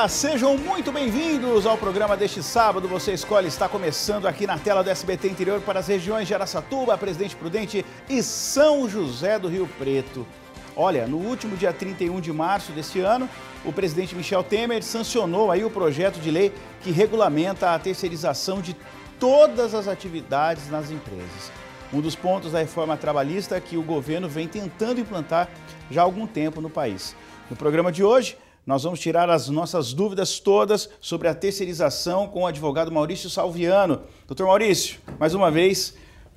Olá, sejam muito bem-vindos ao programa deste sábado. Você escolhe está começando aqui na tela do SBT Interior para as regiões de Araçatuba, Presidente Prudente e São José do Rio Preto. Olha, no último dia 31 de março deste ano, o presidente Michel Temer sancionou aí o projeto de lei que regulamenta a terceirização de todas as atividades nas empresas. Um dos pontos da reforma trabalhista que o governo vem tentando implantar já há algum tempo no país. No programa de hoje, nós vamos tirar as nossas dúvidas todas sobre a terceirização com o advogado Maurício Salviano. Doutor Maurício, mais uma vez,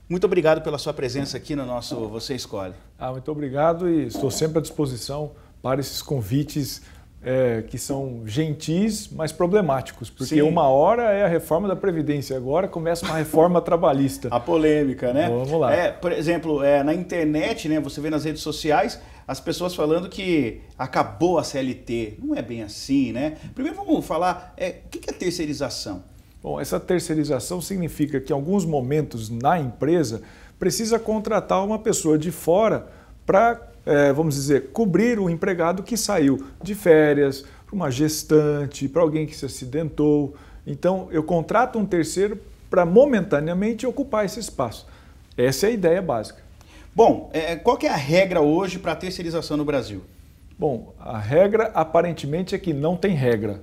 muito obrigado pela sua presença aqui no nosso Você Escolhe. Ah, muito obrigado e estou sempre à disposição para esses convites é, que são gentis, mas problemáticos, porque Sim. uma hora é a reforma da Previdência, agora começa uma reforma trabalhista. A polêmica, né? Vamos lá. É, por exemplo, é, na internet, né, você vê nas redes sociais, as pessoas falando que acabou a CLT. Não é bem assim, né? Primeiro vamos falar é, o que é terceirização. Bom, essa terceirização significa que em alguns momentos na empresa precisa contratar uma pessoa de fora para, é, vamos dizer, cobrir o empregado que saiu de férias, para uma gestante, para alguém que se acidentou. Então, eu contrato um terceiro para momentaneamente ocupar esse espaço. Essa é a ideia básica. Bom, é, qual que é a regra hoje para a terceirização no Brasil? Bom, a regra aparentemente é que não tem regra.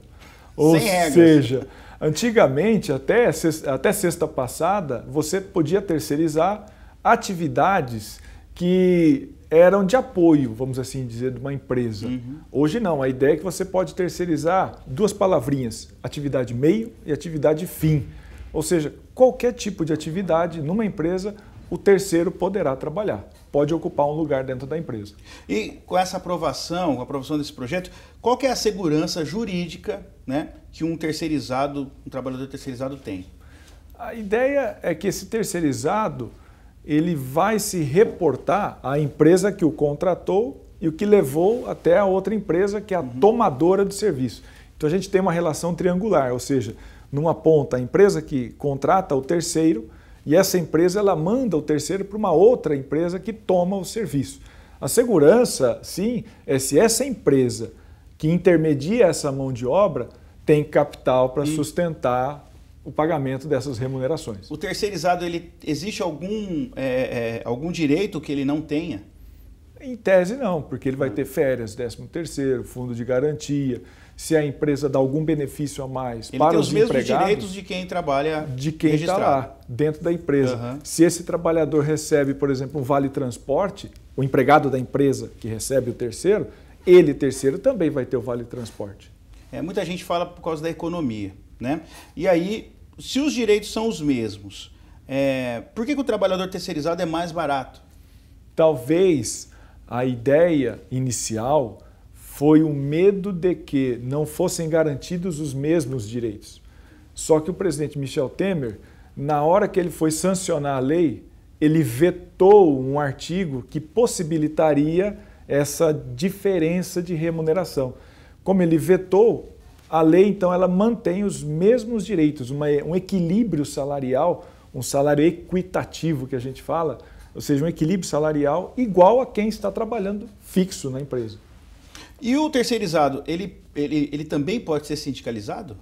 Ou seja, antigamente, até sexta, até sexta passada, você podia terceirizar atividades que eram de apoio, vamos assim dizer, de uma empresa. Uhum. Hoje não, a ideia é que você pode terceirizar duas palavrinhas, atividade meio e atividade fim. Ou seja, qualquer tipo de atividade numa empresa o terceiro poderá trabalhar, pode ocupar um lugar dentro da empresa. E com essa aprovação, com a aprovação desse projeto, qual é a segurança jurídica né, que um terceirizado, um trabalhador terceirizado tem? A ideia é que esse terceirizado ele vai se reportar à empresa que o contratou e o que levou até a outra empresa que é a uhum. tomadora do serviço. Então a gente tem uma relação triangular, ou seja, numa ponta a empresa que contrata o terceiro, e essa empresa ela manda o terceiro para uma outra empresa que toma o serviço. A segurança, sim, é se essa empresa que intermedia essa mão de obra tem capital para e... sustentar o pagamento dessas remunerações. O terceirizado, ele existe algum, é, é, algum direito que ele não tenha? Em tese não, porque ele vai ter férias, 13 terceiro, fundo de garantia se a empresa dá algum benefício a mais Ele para tem os, os mesmos direitos de quem trabalha de quem está lá dentro da empresa. Uhum. Se esse trabalhador recebe, por exemplo, um vale transporte, o empregado da empresa que recebe o terceiro, ele terceiro também vai ter o vale transporte. É, muita gente fala por causa da economia, né? E aí, se os direitos são os mesmos, é, por que, que o trabalhador terceirizado é mais barato? Talvez a ideia inicial foi o medo de que não fossem garantidos os mesmos direitos. Só que o presidente Michel Temer, na hora que ele foi sancionar a lei, ele vetou um artigo que possibilitaria essa diferença de remuneração. Como ele vetou, a lei então ela mantém os mesmos direitos, uma, um equilíbrio salarial, um salário equitativo que a gente fala, ou seja, um equilíbrio salarial igual a quem está trabalhando fixo na empresa. E o terceirizado, ele, ele, ele também pode ser sindicalizado?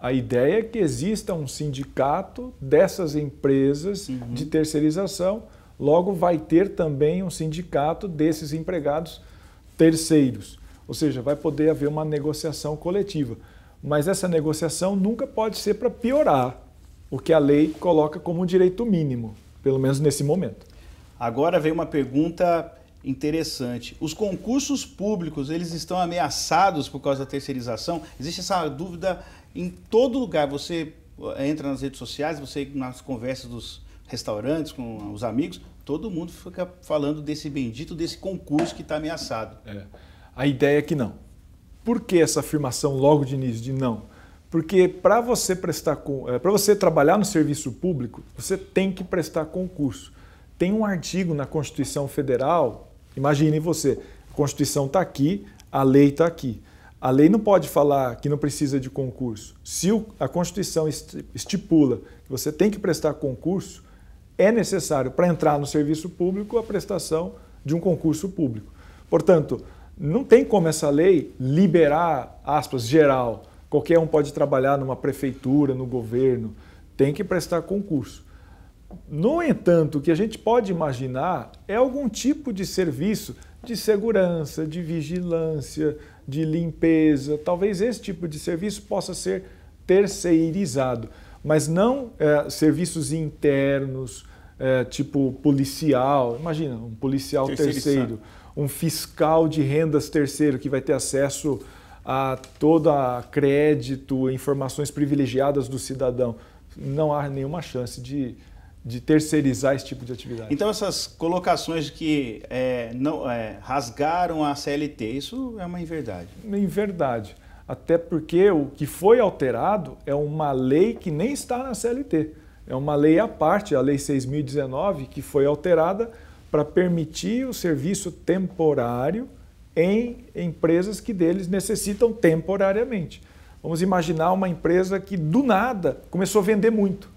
A ideia é que exista um sindicato dessas empresas uhum. de terceirização, logo vai ter também um sindicato desses empregados terceiros. Ou seja, vai poder haver uma negociação coletiva. Mas essa negociação nunca pode ser para piorar o que a lei coloca como um direito mínimo, pelo menos nesse momento. Agora vem uma pergunta interessante. Os concursos públicos, eles estão ameaçados por causa da terceirização? Existe essa dúvida em todo lugar. Você eh, entra nas redes sociais, você nas conversas dos restaurantes com os amigos, todo mundo fica falando desse bendito, desse concurso que está ameaçado. É. A ideia é que não. Por que essa afirmação logo de início de não? Porque para você prestar eh, para você trabalhar no serviço público, você tem que prestar concurso. Tem um artigo na Constituição Federal Imagine você, a Constituição está aqui, a lei está aqui. A lei não pode falar que não precisa de concurso. Se a Constituição estipula que você tem que prestar concurso, é necessário para entrar no serviço público a prestação de um concurso público. Portanto, não tem como essa lei liberar, aspas, geral. Qualquer um pode trabalhar numa prefeitura, no governo, tem que prestar concurso. No entanto, o que a gente pode imaginar é algum tipo de serviço de segurança, de vigilância, de limpeza. Talvez esse tipo de serviço possa ser terceirizado, mas não é, serviços internos, é, tipo policial. Imagina, um policial terceiro, um fiscal de rendas terceiro que vai ter acesso a todo a crédito, informações privilegiadas do cidadão. Não há nenhuma chance de de terceirizar esse tipo de atividade. Então essas colocações que é, não, é, rasgaram a CLT, isso é uma inverdade? Uma inverdade. Até porque o que foi alterado é uma lei que nem está na CLT. É uma lei à parte, a Lei 6.019, que foi alterada para permitir o serviço temporário em empresas que deles necessitam temporariamente. Vamos imaginar uma empresa que do nada começou a vender muito.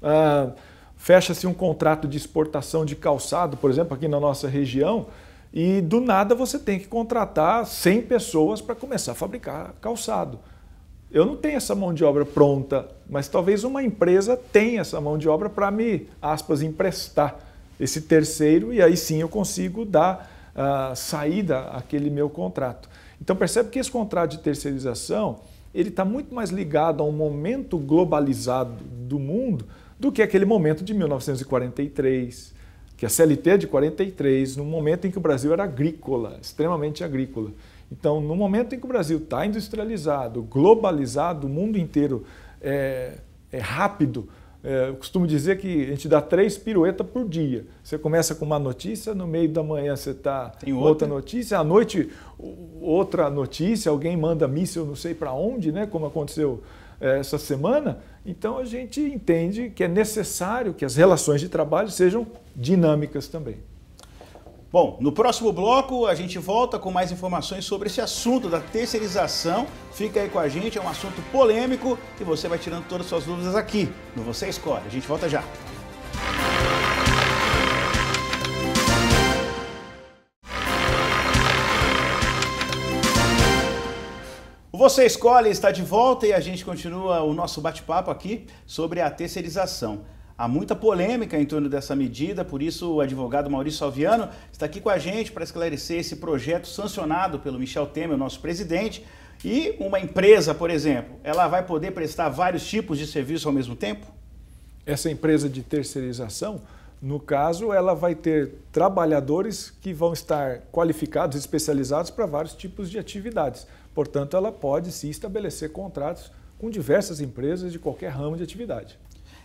Ah, fecha-se um contrato de exportação de calçado, por exemplo, aqui na nossa região, e do nada você tem que contratar 100 pessoas para começar a fabricar calçado. Eu não tenho essa mão de obra pronta, mas talvez uma empresa tenha essa mão de obra para me, aspas, emprestar esse terceiro e aí sim eu consigo dar uh, saída àquele meu contrato. Então percebe que esse contrato de terceirização ele está muito mais ligado a um momento globalizado do mundo do que aquele momento de 1943, que a CLT é de 43, no momento em que o Brasil era agrícola, extremamente agrícola. Então, no momento em que o Brasil está industrializado, globalizado, o mundo inteiro é, é rápido, é, eu costumo dizer que a gente dá três piruetas por dia. Você começa com uma notícia, no meio da manhã você está com outra. outra notícia, à noite outra notícia, alguém manda míssil não sei para onde, né? como aconteceu é, essa semana. Então a gente entende que é necessário que as relações de trabalho sejam dinâmicas também. Bom, no próximo bloco a gente volta com mais informações sobre esse assunto da terceirização. Fica aí com a gente, é um assunto polêmico e você vai tirando todas as suas dúvidas aqui no Você Escolhe. A gente volta já. Você Escolhe está de volta e a gente continua o nosso bate-papo aqui sobre a terceirização. Há muita polêmica em torno dessa medida, por isso o advogado Maurício Alviano está aqui com a gente para esclarecer esse projeto sancionado pelo Michel Temer, nosso presidente. E uma empresa, por exemplo, ela vai poder prestar vários tipos de serviço ao mesmo tempo? Essa empresa de terceirização, no caso, ela vai ter trabalhadores que vão estar qualificados, especializados para vários tipos de atividades. Portanto, ela pode se estabelecer contratos com diversas empresas de qualquer ramo de atividade.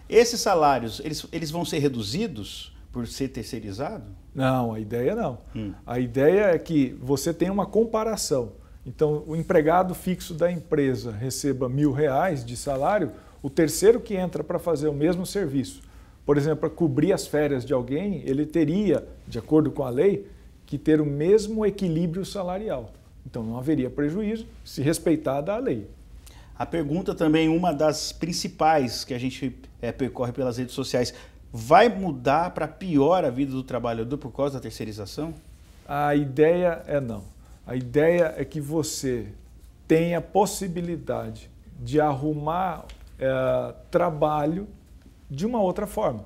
Esses salários, eles, eles vão ser reduzidos por ser terceirizado? Não, a ideia não. Hum. A ideia é que você tenha uma comparação. Então, o empregado fixo da empresa receba mil reais de salário, o terceiro que entra para fazer o mesmo serviço, por exemplo, para cobrir as férias de alguém, ele teria, de acordo com a lei, que ter o mesmo equilíbrio salarial. Então não haveria prejuízo se respeitada a lei. A pergunta também, uma das principais que a gente é, percorre pelas redes sociais, vai mudar para pior a vida do trabalhador por causa da terceirização? A ideia é não. A ideia é que você tenha a possibilidade de arrumar é, trabalho de uma outra forma.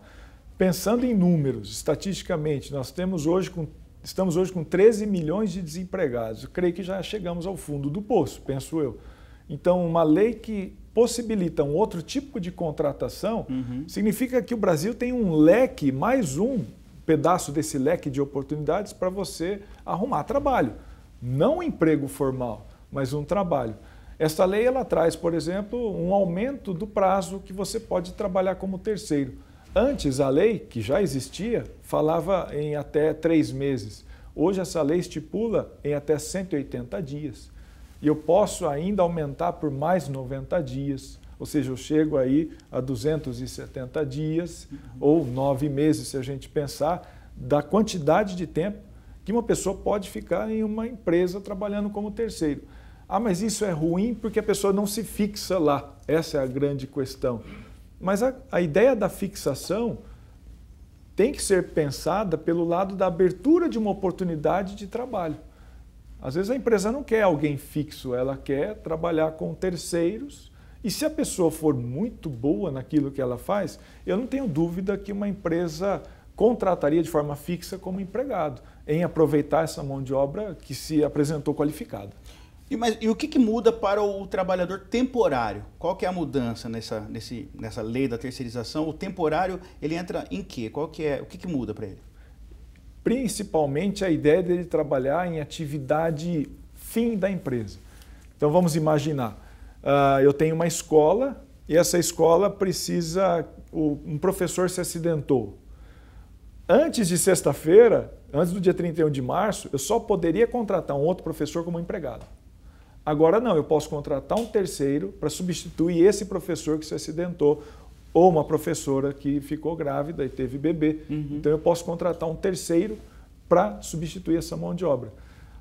Pensando em números, estatisticamente, nós temos hoje, com Estamos hoje com 13 milhões de desempregados. Eu creio que já chegamos ao fundo do poço, penso eu. Então, uma lei que possibilita um outro tipo de contratação uhum. significa que o Brasil tem um leque, mais um pedaço desse leque de oportunidades para você arrumar trabalho. Não um emprego formal, mas um trabalho. Esta lei ela traz, por exemplo, um aumento do prazo que você pode trabalhar como terceiro. Antes, a lei, que já existia, falava em até três meses. Hoje, essa lei estipula em até 180 dias. E eu posso ainda aumentar por mais 90 dias. Ou seja, eu chego aí a 270 dias ou nove meses, se a gente pensar, da quantidade de tempo que uma pessoa pode ficar em uma empresa trabalhando como terceiro. Ah, mas isso é ruim porque a pessoa não se fixa lá. Essa é a grande questão. Mas a, a ideia da fixação tem que ser pensada pelo lado da abertura de uma oportunidade de trabalho. Às vezes a empresa não quer alguém fixo, ela quer trabalhar com terceiros. E se a pessoa for muito boa naquilo que ela faz, eu não tenho dúvida que uma empresa contrataria de forma fixa como empregado, em aproveitar essa mão de obra que se apresentou qualificada. E, mas, e o que, que muda para o trabalhador temporário? Qual que é a mudança nessa, nesse, nessa lei da terceirização? O temporário, ele entra em quê? Qual que é, o que, que muda para ele? Principalmente a ideia dele trabalhar em atividade fim da empresa. Então vamos imaginar, uh, eu tenho uma escola e essa escola precisa, o, um professor se acidentou. Antes de sexta-feira, antes do dia 31 de março, eu só poderia contratar um outro professor como empregado. Agora não, eu posso contratar um terceiro para substituir esse professor que se acidentou ou uma professora que ficou grávida e teve bebê. Uhum. Então eu posso contratar um terceiro para substituir essa mão de obra.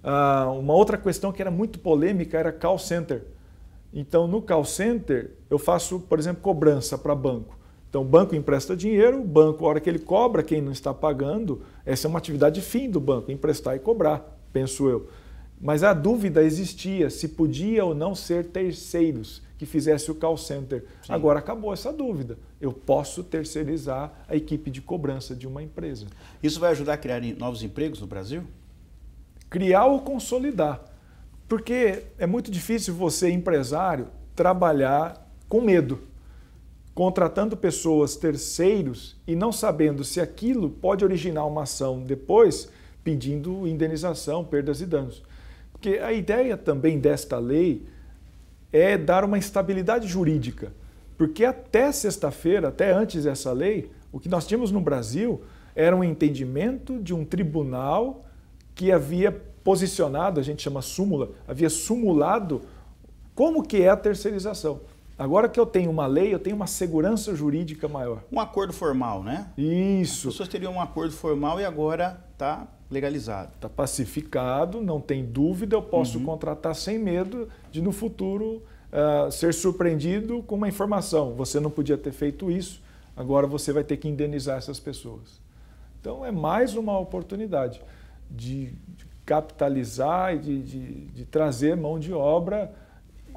Ah, uma outra questão que era muito polêmica era call center. Então no call center eu faço, por exemplo, cobrança para banco. Então, o banco empresta dinheiro, o banco, a hora que ele cobra quem não está pagando, essa é uma atividade fim do banco, emprestar e cobrar, penso eu. Mas a dúvida existia se podia ou não ser terceiros que fizesse o call center. Sim. Agora acabou essa dúvida. Eu posso terceirizar a equipe de cobrança de uma empresa. Isso vai ajudar a criar novos empregos no Brasil? Criar ou consolidar. Porque é muito difícil você, empresário, trabalhar com medo, contratando pessoas terceiros e não sabendo se aquilo pode originar uma ação depois pedindo indenização, perdas e danos. Porque a ideia também desta lei é dar uma estabilidade jurídica. Porque até sexta-feira, até antes dessa lei, o que nós tínhamos no Brasil era um entendimento de um tribunal que havia posicionado, a gente chama súmula, havia sumulado como que é a terceirização. Agora que eu tenho uma lei, eu tenho uma segurança jurídica maior. Um acordo formal, né? Isso. As pessoas teriam um acordo formal e agora está legalizado. Está pacificado, não tem dúvida, eu posso uhum. contratar sem medo de no futuro uh, ser surpreendido com uma informação. Você não podia ter feito isso, agora você vai ter que indenizar essas pessoas. Então é mais uma oportunidade de, de capitalizar e de, de, de, trazer mão de obra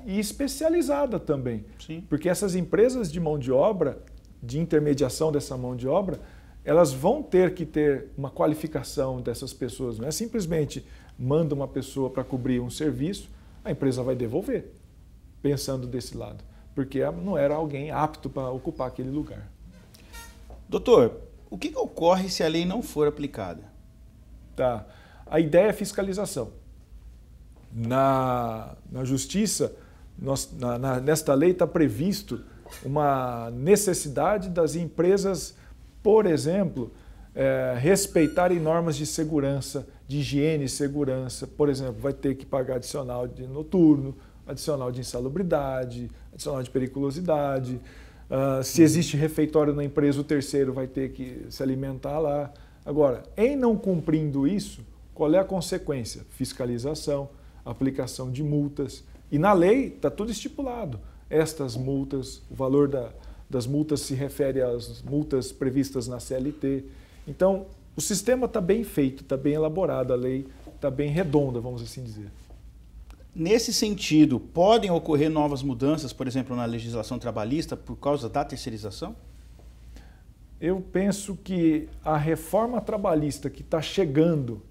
e especializada também. Sim. Porque essas empresas de mão de obra, de intermediação dessa mão de obra, elas vão ter que ter uma qualificação dessas pessoas. Não é simplesmente manda uma pessoa para cobrir um serviço, a empresa vai devolver, pensando desse lado, porque não era alguém apto para ocupar aquele lugar. Doutor, o que, ocorre se a lei não for aplicada? Tá. A ideia é fiscalização. Na, na justiça, nós, na, na, nesta lei está previsto uma necessidade das empresas por exemplo, é, respeitarem normas de segurança, de higiene e segurança. Por exemplo, vai ter que pagar adicional de noturno, adicional de insalubridade, adicional de periculosidade. Uh, se existe refeitório na empresa, o terceiro vai ter que se alimentar lá. Agora, em não cumprindo isso, qual é a consequência? Fiscalização, aplicação de multas. E na lei está tudo estipulado. Estas multas, o valor da, das multas se refere às multas previstas na CLT. Então, o sistema está bem feito, está bem elaborado, a lei está bem redonda, vamos assim dizer. Nesse sentido, podem ocorrer novas mudanças, por exemplo, na legislação trabalhista, por causa da terceirização? Eu penso que a reforma trabalhista que está chegando,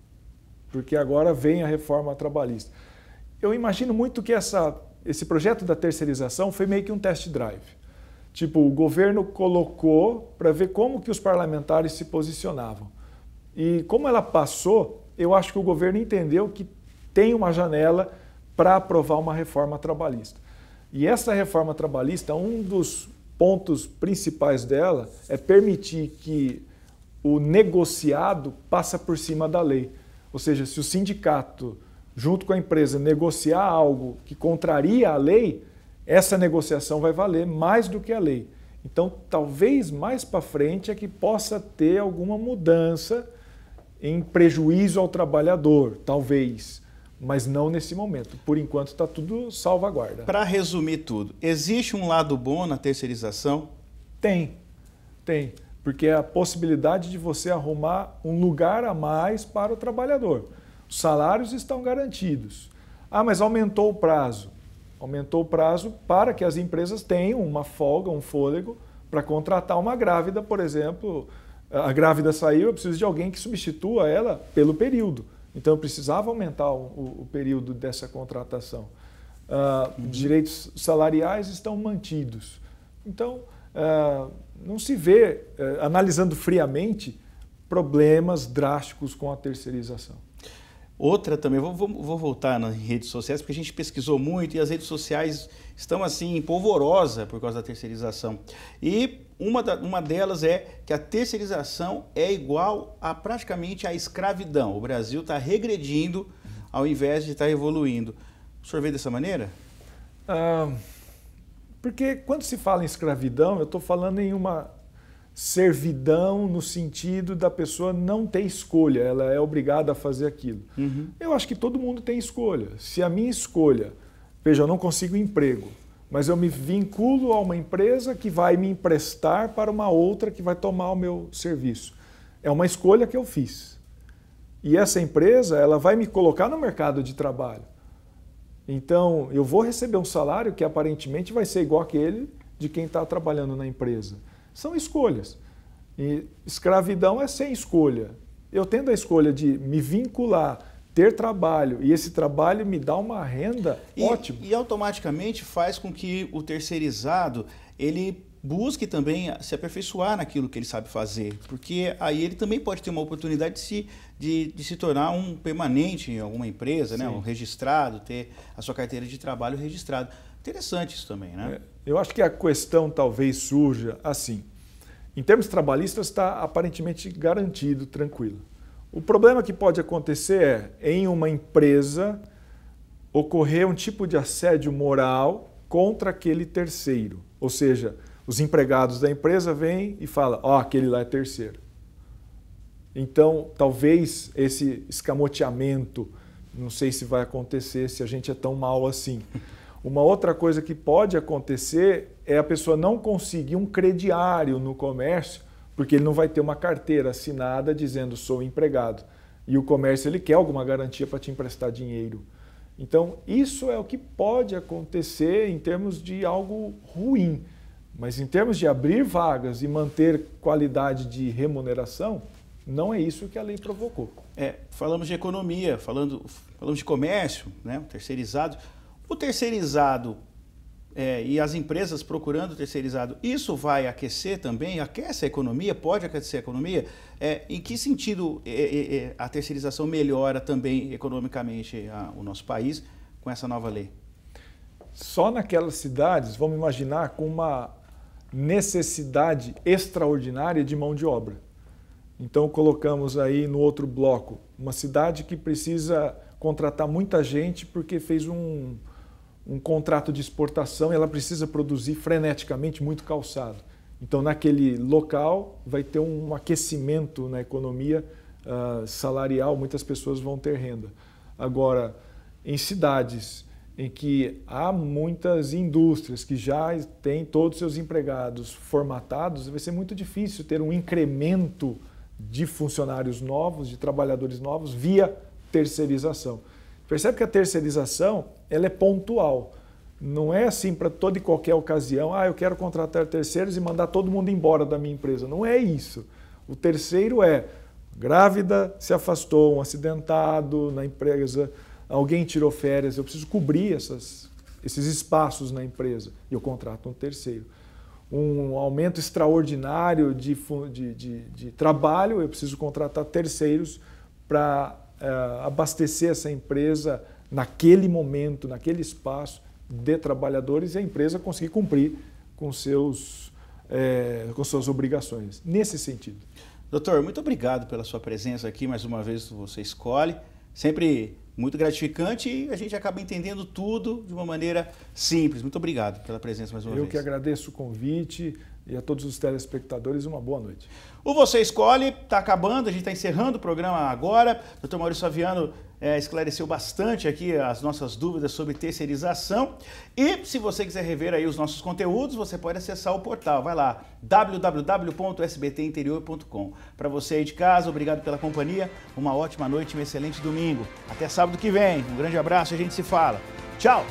porque agora vem a reforma trabalhista, eu imagino muito que essa, esse projeto da terceirização foi meio que um test drive. Tipo, o governo colocou para ver como que os parlamentares se posicionavam. E como ela passou, eu acho que o governo entendeu que tem uma janela para aprovar uma reforma trabalhista. E essa reforma trabalhista, um dos pontos principais dela é permitir que o negociado passa por cima da lei. Ou seja, se o sindicato, junto com a empresa, negociar algo que contraria a lei, essa negociação vai valer mais do que a lei. Então, talvez mais para frente é que possa ter alguma mudança em prejuízo ao trabalhador, talvez, mas não nesse momento. Por enquanto está tudo salvaguarda. Para resumir tudo, existe um lado bom na terceirização? Tem, tem, porque é a possibilidade de você arrumar um lugar a mais para o trabalhador. Os salários estão garantidos. Ah, mas aumentou o prazo. Aumentou o prazo para que as empresas tenham uma folga, um fôlego, para contratar uma grávida, por exemplo. A grávida saiu, eu preciso de alguém que substitua ela pelo período. Então eu precisava aumentar o, o período dessa contratação. Uh, uhum. Direitos salariais estão mantidos. Então, uh, não se vê, uh, analisando friamente, problemas drásticos com a terceirização. Outra também, vou, vou, vou, voltar nas redes sociais, porque a gente pesquisou muito e as redes sociais estão assim, polvorosa por causa da terceirização. E uma, da, uma delas é que a terceirização é igual a praticamente a escravidão. O Brasil está regredindo ao invés de estar tá evoluindo. O senhor vê dessa maneira? Ah, porque quando se fala em escravidão, eu estou falando em uma servidão no sentido da pessoa não ter escolha, ela é obrigada a fazer aquilo. Uhum. Eu acho que todo mundo tem escolha. Se a minha escolha, veja, eu não consigo emprego, mas eu me vinculo a uma empresa que vai me emprestar para uma outra que vai tomar o meu serviço. É uma escolha que eu fiz. E essa empresa, ela vai me colocar no mercado de trabalho. Então, eu vou receber um salário que aparentemente vai ser igual aquele de quem está trabalhando na empresa. São escolhas. E escravidão é sem escolha. Eu tendo a escolha de me vincular, ter trabalho, e esse trabalho me dá uma renda e, ótima. E automaticamente faz com que o terceirizado, ele busque também se aperfeiçoar naquilo que ele sabe fazer, porque aí ele também pode ter uma oportunidade de se, de, de se tornar um permanente em alguma empresa, né? um registrado, ter a sua carteira de trabalho registrada. Interessante isso também, né? É. Eu acho que a questão talvez surja assim. Em termos trabalhistas, está aparentemente garantido, tranquilo. O problema que pode acontecer é, em uma empresa, ocorrer um tipo de assédio moral contra aquele terceiro. Ou seja, os empregados da empresa vêm e falam: Ó, oh, aquele lá é terceiro. Então, talvez esse escamoteamento, não sei se vai acontecer, se a gente é tão mal assim. Uma outra coisa que pode acontecer é a pessoa não conseguir um crediário no comércio, porque ele não vai ter uma carteira assinada dizendo sou empregado. E o comércio ele quer alguma garantia para te emprestar dinheiro. Então, isso é o que pode acontecer em termos de algo ruim. Mas em termos de abrir vagas e manter qualidade de remuneração, não é isso que a lei provocou. É, falamos de economia, falando, falamos de comércio, né, terceirizado. O terceirizado é, e as empresas procurando o terceirizado, isso vai aquecer também? Aquece a economia? Pode aquecer a economia? É, em que sentido é, é, é, a terceirização melhora também economicamente a, o nosso país com essa nova lei? Só naquelas cidades, vamos imaginar, com uma necessidade extraordinária de mão de obra. Então, colocamos aí no outro bloco uma cidade que precisa contratar muita gente porque fez um um contrato de exportação e ela precisa produzir freneticamente muito calçado. Então, naquele local, vai ter um aquecimento na economia uh, salarial, muitas pessoas vão ter renda. Agora, em cidades em que há muitas indústrias que já têm todos seus empregados formatados, vai ser muito difícil ter um incremento de funcionários novos, de trabalhadores novos, via terceirização. Percebe que a terceirização ela é pontual. Não é assim para toda e qualquer ocasião, ah, eu quero contratar terceiros e mandar todo mundo embora da minha empresa. Não é isso. O terceiro é grávida, se afastou, um acidentado na empresa, alguém tirou férias, eu preciso cobrir essas, esses espaços na empresa e eu contrato um terceiro. Um aumento extraordinário de, de, de, de trabalho, eu preciso contratar terceiros para uh, abastecer essa empresa naquele momento, naquele espaço de trabalhadores e a empresa conseguir cumprir com, seus, é, com suas obrigações, nesse sentido. Doutor, muito obrigado pela sua presença aqui, mais uma vez você escolhe, sempre muito gratificante e a gente acaba entendendo tudo de uma maneira simples. Muito obrigado pela presença mais uma Eu vez. Eu que agradeço o convite, e a todos os telespectadores uma boa noite. O Você Escolhe está acabando, a gente está encerrando o programa agora. O doutor Maurício Saviano é, esclareceu bastante aqui as nossas dúvidas sobre terceirização. E se você quiser rever aí os nossos conteúdos, você pode acessar o portal. Vai lá, www.sbtinterior.com. Para você aí de casa, obrigado pela companhia, uma ótima noite, um excelente domingo. Até sábado que vem. Um grande abraço, a gente se fala. Tchau!